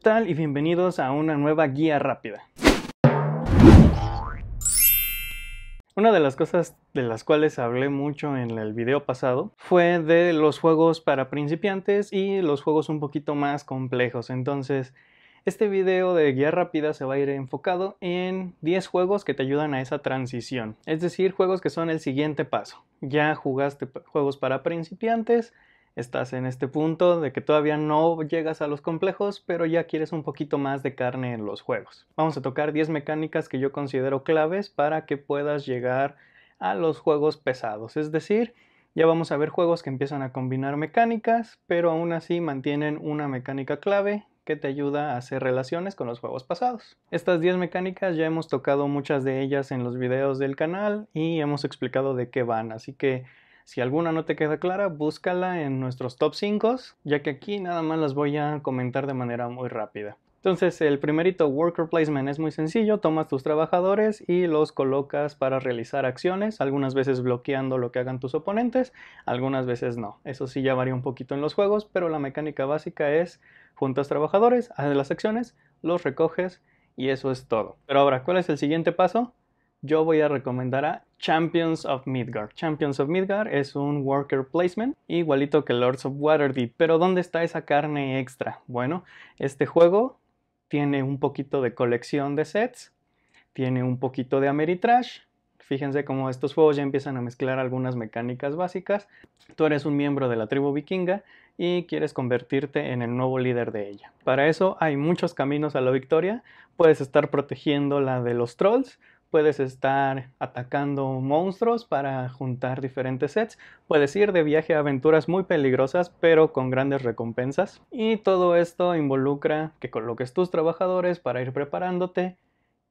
tal y bienvenidos a una nueva guía rápida. Una de las cosas de las cuales hablé mucho en el video pasado fue de los juegos para principiantes y los juegos un poquito más complejos. Entonces, este video de guía rápida se va a ir enfocado en 10 juegos que te ayudan a esa transición. Es decir, juegos que son el siguiente paso. Ya jugaste juegos para principiantes, estás en este punto de que todavía no llegas a los complejos, pero ya quieres un poquito más de carne en los juegos. Vamos a tocar 10 mecánicas que yo considero claves para que puedas llegar a los juegos pesados, es decir, ya vamos a ver juegos que empiezan a combinar mecánicas, pero aún así mantienen una mecánica clave que te ayuda a hacer relaciones con los juegos pasados. Estas 10 mecánicas ya hemos tocado muchas de ellas en los videos del canal y hemos explicado de qué van, así que si alguna no te queda clara, búscala en nuestros top 5, ya que aquí nada más las voy a comentar de manera muy rápida. Entonces, el primerito, worker placement, es muy sencillo, tomas tus trabajadores y los colocas para realizar acciones, algunas veces bloqueando lo que hagan tus oponentes, algunas veces no. Eso sí ya varía un poquito en los juegos, pero la mecánica básica es juntas trabajadores, haces las acciones, los recoges y eso es todo. Pero ahora, ¿cuál es el siguiente paso? yo voy a recomendar a Champions of Midgard. Champions of Midgard es un worker placement igualito que Lords of Waterdeep, pero ¿dónde está esa carne extra? Bueno, este juego tiene un poquito de colección de sets, tiene un poquito de Ameritrash, Fíjense cómo estos juegos ya empiezan a mezclar algunas mecánicas básicas. Tú eres un miembro de la tribu vikinga y quieres convertirte en el nuevo líder de ella. Para eso hay muchos caminos a la victoria. Puedes estar protegiendo la de los trolls puedes estar atacando monstruos para juntar diferentes sets, puedes ir de viaje a aventuras muy peligrosas pero con grandes recompensas y todo esto involucra que coloques tus trabajadores para ir preparándote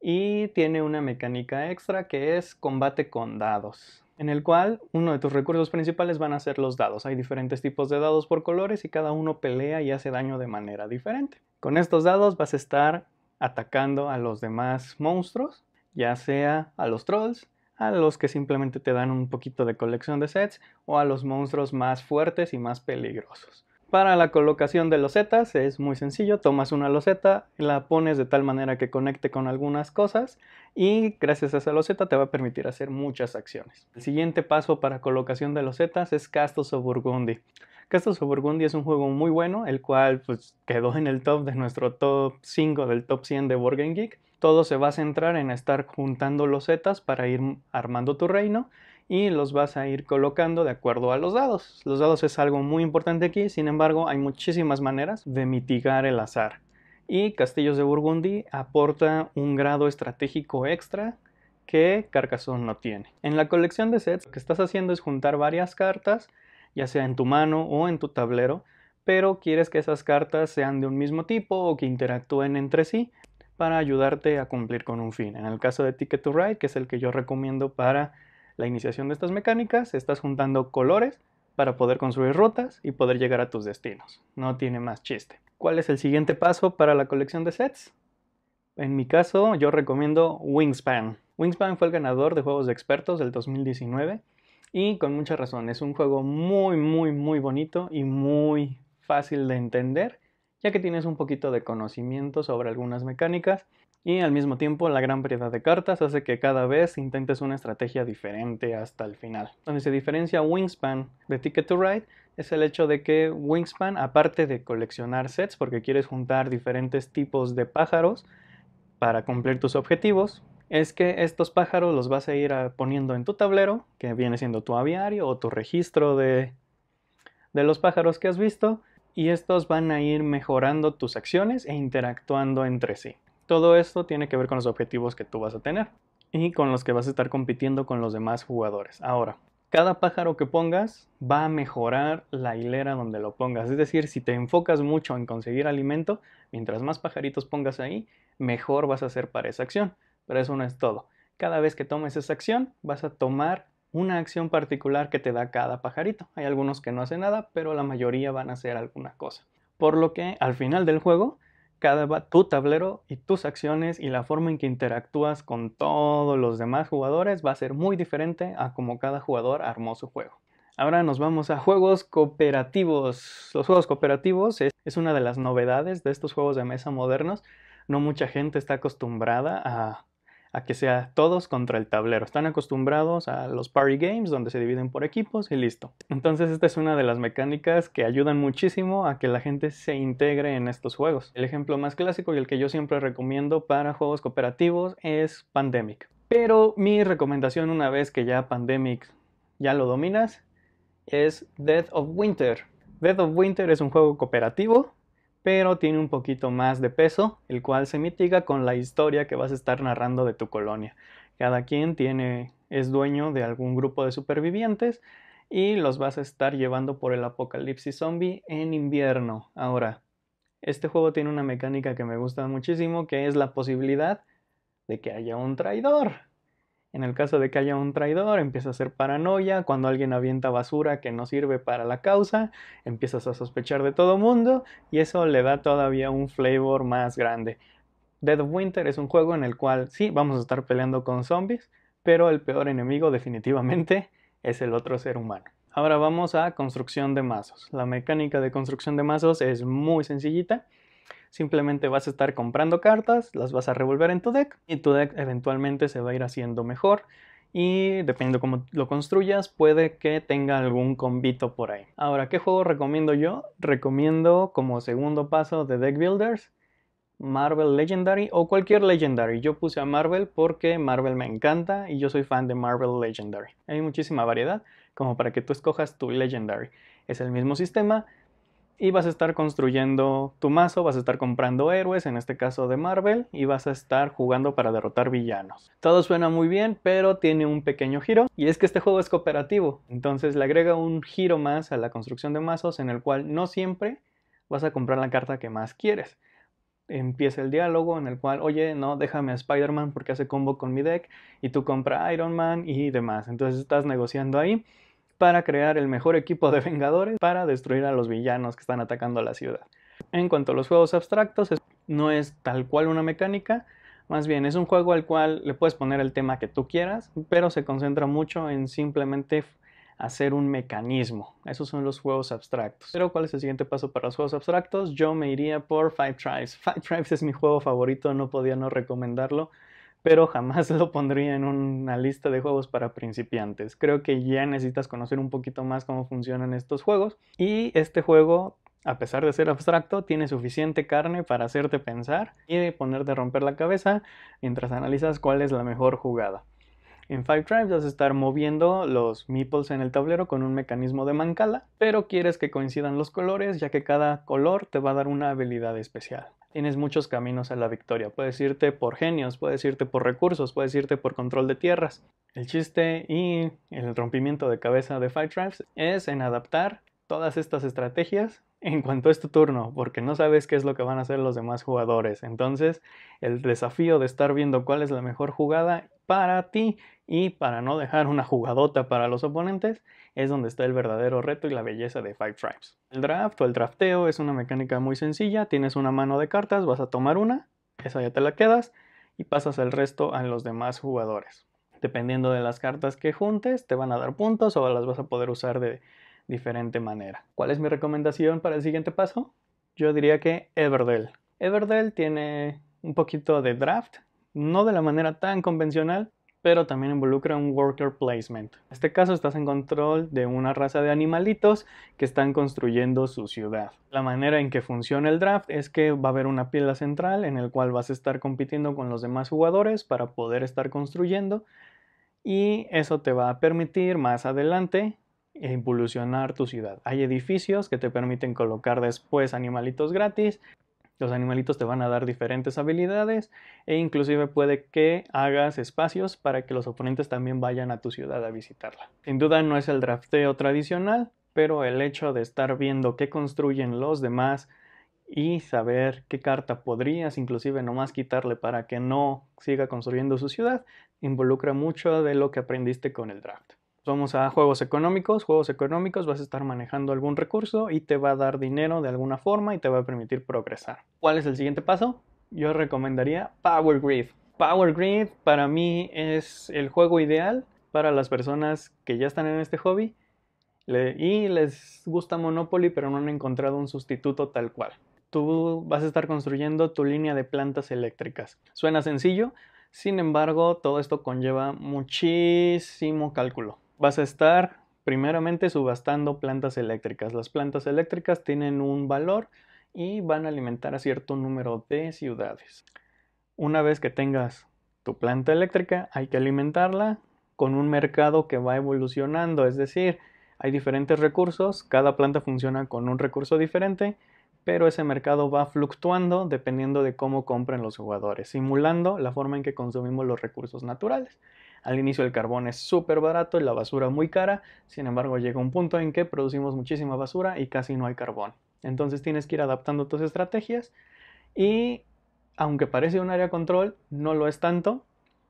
y tiene una mecánica extra que es combate con dados en el cual uno de tus recursos principales van a ser los dados. Hay diferentes tipos de dados por colores y cada uno pelea y hace daño de manera diferente. Con estos dados vas a estar atacando a los demás monstruos ya sea a los trolls, a los que simplemente te dan un poquito de colección de sets o a los monstruos más fuertes y más peligrosos. Para la colocación de losetas es muy sencillo, tomas una loseta, la pones de tal manera que conecte con algunas cosas y gracias a esa loseta te va a permitir hacer muchas acciones. El siguiente paso para colocación de losetas es Castles of Burgundy. Castles of Burgundy es un juego muy bueno, el cual pues, quedó en el top de nuestro top 5 del top 100 de Board Game Geek todo se va a centrar en estar juntando los zetas para ir armando tu reino y los vas a ir colocando de acuerdo a los dados. Los dados es algo muy importante aquí, sin embargo hay muchísimas maneras de mitigar el azar. Y Castillos de Burgundy aporta un grado estratégico extra que Carcassonne no tiene. En la colección de sets lo que estás haciendo es juntar varias cartas, ya sea en tu mano o en tu tablero, pero quieres que esas cartas sean de un mismo tipo o que interactúen entre sí para ayudarte a cumplir con un fin. En el caso de Ticket to Ride, que es el que yo recomiendo para la iniciación de estas mecánicas, estás juntando colores para poder construir rutas y poder llegar a tus destinos. No tiene más chiste. ¿Cuál es el siguiente paso para la colección de sets? En mi caso, yo recomiendo Wingspan. Wingspan fue el ganador de Juegos de Expertos del 2019 y con mucha razón. Es un juego muy, muy, muy bonito y muy fácil de entender ya que tienes un poquito de conocimiento sobre algunas mecánicas y al mismo tiempo la gran variedad de cartas hace que cada vez intentes una estrategia diferente hasta el final. Donde se diferencia Wingspan de Ticket to Ride es el hecho de que Wingspan, aparte de coleccionar sets porque quieres juntar diferentes tipos de pájaros para cumplir tus objetivos, es que estos pájaros los vas a ir poniendo en tu tablero, que viene siendo tu aviario o tu registro de los pájaros que has visto, y estos van a ir mejorando tus acciones e interactuando entre sí. Todo esto tiene que ver con los objetivos que tú vas a tener y con los que vas a estar compitiendo con los demás jugadores. Ahora, cada pájaro que pongas va a mejorar la hilera donde lo pongas. Es decir, si te enfocas mucho en conseguir alimento, mientras más pajaritos pongas ahí, mejor vas a hacer para esa acción. Pero eso no es todo. Cada vez que tomes esa acción, vas a tomar una acción particular que te da cada pajarito. Hay algunos que no hacen nada, pero la mayoría van a hacer alguna cosa. Por lo que al final del juego, cada tu tablero y tus acciones y la forma en que interactúas con todos los demás jugadores va a ser muy diferente a como cada jugador armó su juego. Ahora nos vamos a juegos cooperativos. Los juegos cooperativos es una de las novedades de estos juegos de mesa modernos. No mucha gente está acostumbrada a a que sea todos contra el tablero. Están acostumbrados a los party games donde se dividen por equipos y listo. Entonces esta es una de las mecánicas que ayudan muchísimo a que la gente se integre en estos juegos. El ejemplo más clásico y el que yo siempre recomiendo para juegos cooperativos es Pandemic. Pero mi recomendación una vez que ya Pandemic ya lo dominas es Death of Winter. Death of Winter es un juego cooperativo pero tiene un poquito más de peso, el cual se mitiga con la historia que vas a estar narrando de tu colonia. Cada quien tiene, es dueño de algún grupo de supervivientes y los vas a estar llevando por el apocalipsis zombie en invierno. Ahora, este juego tiene una mecánica que me gusta muchísimo, que es la posibilidad de que haya un traidor. En el caso de que haya un traidor, empieza a ser paranoia, cuando alguien avienta basura que no sirve para la causa, empiezas a sospechar de todo mundo y eso le da todavía un flavor más grande. Dead of Winter es un juego en el cual sí, vamos a estar peleando con zombies, pero el peor enemigo definitivamente es el otro ser humano. Ahora vamos a construcción de mazos. La mecánica de construcción de mazos es muy sencillita. Simplemente vas a estar comprando cartas, las vas a revolver en tu deck y tu deck eventualmente se va a ir haciendo mejor y dependiendo cómo lo construyas puede que tenga algún convito por ahí. Ahora, ¿qué juego recomiendo yo? Recomiendo como segundo paso de Deck Builders Marvel Legendary o cualquier Legendary. Yo puse a Marvel porque Marvel me encanta y yo soy fan de Marvel Legendary. Hay muchísima variedad como para que tú escojas tu Legendary. Es el mismo sistema, y vas a estar construyendo tu mazo, vas a estar comprando héroes, en este caso de Marvel, y vas a estar jugando para derrotar villanos. Todo suena muy bien, pero tiene un pequeño giro, y es que este juego es cooperativo, entonces le agrega un giro más a la construcción de mazos en el cual no siempre vas a comprar la carta que más quieres. Empieza el diálogo en el cual, oye, no, déjame a Spider-Man porque hace combo con mi deck, y tú compra Iron Man y demás. Entonces estás negociando ahí para crear el mejor equipo de Vengadores para destruir a los villanos que están atacando a la ciudad. En cuanto a los juegos abstractos, no es tal cual una mecánica, más bien es un juego al cual le puedes poner el tema que tú quieras, pero se concentra mucho en simplemente hacer un mecanismo. Esos son los juegos abstractos. Pero ¿cuál es el siguiente paso para los juegos abstractos? Yo me iría por Five Tribes. Five Tribes es mi juego favorito, no podía no recomendarlo pero jamás lo pondría en una lista de juegos para principiantes. Creo que ya necesitas conocer un poquito más cómo funcionan estos juegos y este juego, a pesar de ser abstracto, tiene suficiente carne para hacerte pensar y ponerte a romper la cabeza mientras analizas cuál es la mejor jugada. En Five Tribes vas a estar moviendo los meeples en el tablero con un mecanismo de mancala, pero quieres que coincidan los colores ya que cada color te va a dar una habilidad especial tienes muchos caminos a la victoria. Puedes irte por genios, puedes irte por recursos, puedes irte por control de tierras. El chiste y el rompimiento de cabeza de Fight Tribes es en adaptar todas estas estrategias en cuanto es este tu turno, porque no sabes qué es lo que van a hacer los demás jugadores. Entonces, el desafío de estar viendo cuál es la mejor jugada para ti y para no dejar una jugadota para los oponentes es donde está el verdadero reto y la belleza de Five Tribes. El draft o el drafteo es una mecánica muy sencilla, tienes una mano de cartas, vas a tomar una, esa ya te la quedas y pasas el resto a los demás jugadores. Dependiendo de las cartas que juntes, te van a dar puntos o las vas a poder usar de diferente manera. ¿Cuál es mi recomendación para el siguiente paso? Yo diría que Everdell. Everdell tiene un poquito de draft, no de la manera tan convencional, pero también involucra un worker placement. En este caso estás en control de una raza de animalitos que están construyendo su ciudad. La manera en que funciona el draft es que va a haber una pila central en el cual vas a estar compitiendo con los demás jugadores para poder estar construyendo y eso te va a permitir más adelante e impulsionar tu ciudad. Hay edificios que te permiten colocar después animalitos gratis los animalitos te van a dar diferentes habilidades e inclusive puede que hagas espacios para que los oponentes también vayan a tu ciudad a visitarla. Sin duda no es el drafteo tradicional, pero el hecho de estar viendo qué construyen los demás y saber qué carta podrías inclusive nomás quitarle para que no siga construyendo su ciudad involucra mucho de lo que aprendiste con el draft. Vamos a juegos económicos. Juegos económicos vas a estar manejando algún recurso y te va a dar dinero de alguna forma y te va a permitir progresar. ¿Cuál es el siguiente paso? Yo recomendaría Power Grid. Power Grid para mí es el juego ideal para las personas que ya están en este hobby y les gusta Monopoly pero no han encontrado un sustituto tal cual. Tú vas a estar construyendo tu línea de plantas eléctricas. Suena sencillo, sin embargo todo esto conlleva muchísimo cálculo vas a estar primeramente subastando plantas eléctricas. Las plantas eléctricas tienen un valor y van a alimentar a cierto número de ciudades. Una vez que tengas tu planta eléctrica, hay que alimentarla con un mercado que va evolucionando, es decir, hay diferentes recursos, cada planta funciona con un recurso diferente, pero ese mercado va fluctuando dependiendo de cómo compren los jugadores, simulando la forma en que consumimos los recursos naturales. Al inicio el carbón es súper barato y la basura muy cara, sin embargo llega un punto en que producimos muchísima basura y casi no hay carbón. Entonces tienes que ir adaptando tus estrategias y aunque parece un área control, no lo es tanto,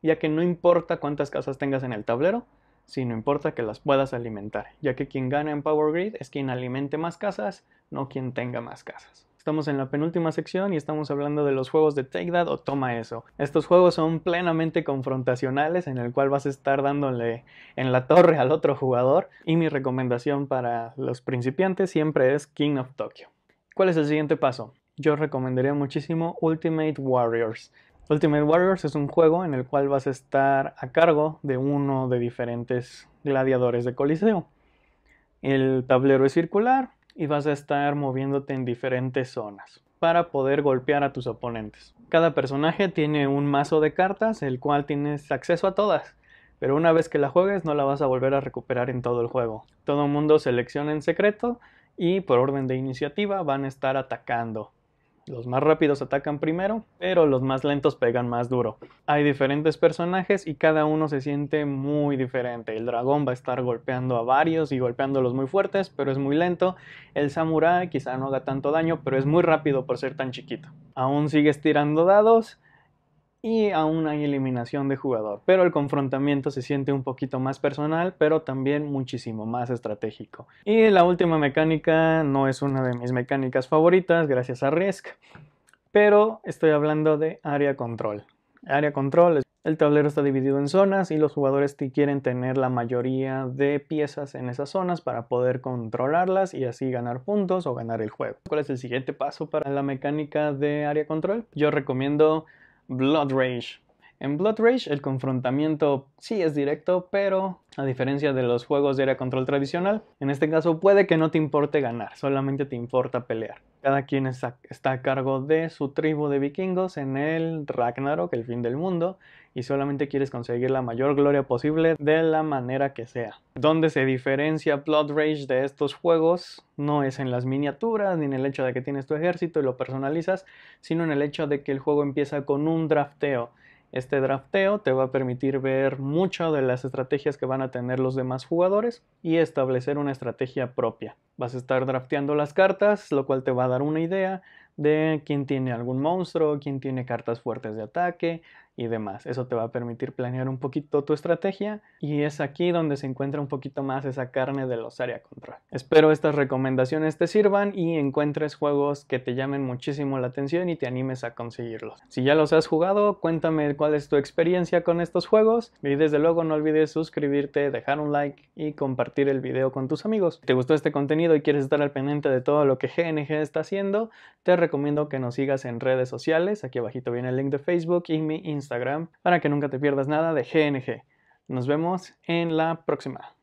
ya que no importa cuántas casas tengas en el tablero, sino importa que las puedas alimentar, ya que quien gana en Power Grid es quien alimente más casas, no quien tenga más casas. Estamos en la penúltima sección y estamos hablando de los juegos de Take That o Toma Eso. Estos juegos son plenamente confrontacionales en el cual vas a estar dándole en la torre al otro jugador y mi recomendación para los principiantes siempre es King of Tokyo. ¿Cuál es el siguiente paso? Yo recomendaría muchísimo Ultimate Warriors. Ultimate Warriors es un juego en el cual vas a estar a cargo de uno de diferentes gladiadores de Coliseo. El tablero es circular, y vas a estar moviéndote en diferentes zonas para poder golpear a tus oponentes. Cada personaje tiene un mazo de cartas, el cual tienes acceso a todas, pero una vez que la juegues no la vas a volver a recuperar en todo el juego. Todo mundo selecciona en secreto y por orden de iniciativa van a estar atacando los más rápidos atacan primero, pero los más lentos pegan más duro. Hay diferentes personajes y cada uno se siente muy diferente. El dragón va a estar golpeando a varios y golpeándolos muy fuertes, pero es muy lento. El samurái quizá no haga tanto daño, pero es muy rápido por ser tan chiquito. Aún sigues tirando dados y aún hay eliminación de jugador, pero el confrontamiento se siente un poquito más personal, pero también muchísimo más estratégico. Y la última mecánica no es una de mis mecánicas favoritas, gracias a Risk, pero estoy hablando de área control. Área control es el tablero está dividido en zonas y los jugadores quieren tener la mayoría de piezas en esas zonas para poder controlarlas y así ganar puntos o ganar el juego. ¿Cuál es el siguiente paso para la mecánica de área control? Yo recomiendo Blood Rage. En Blood Rage el confrontamiento sí es directo, pero a diferencia de los juegos de era control tradicional, en este caso puede que no te importe ganar, solamente te importa pelear. Cada quien está a cargo de su tribu de vikingos en el Ragnarok, el fin del mundo, y solamente quieres conseguir la mayor gloria posible de la manera que sea. Donde se diferencia Blood Rage de estos juegos no es en las miniaturas ni en el hecho de que tienes tu ejército y lo personalizas, sino en el hecho de que el juego empieza con un drafteo este drafteo te va a permitir ver mucho de las estrategias que van a tener los demás jugadores y establecer una estrategia propia. Vas a estar drafteando las cartas, lo cual te va a dar una idea de quién tiene algún monstruo, quién tiene cartas fuertes de ataque y demás. Eso te va a permitir planear un poquito tu estrategia y es aquí donde se encuentra un poquito más esa carne de los área control. Espero estas recomendaciones te sirvan y encuentres juegos que te llamen muchísimo la atención y te animes a conseguirlos. Si ya los has jugado, cuéntame cuál es tu experiencia con estos juegos y desde luego no olvides suscribirte, dejar un like y compartir el video con tus amigos. Si te gustó este contenido y quieres estar al pendiente de todo lo que GNG está haciendo, te recomiendo recomiendo que nos sigas en redes sociales, aquí abajito viene el link de Facebook y mi Instagram, para que nunca te pierdas nada de GNG. Nos vemos en la próxima.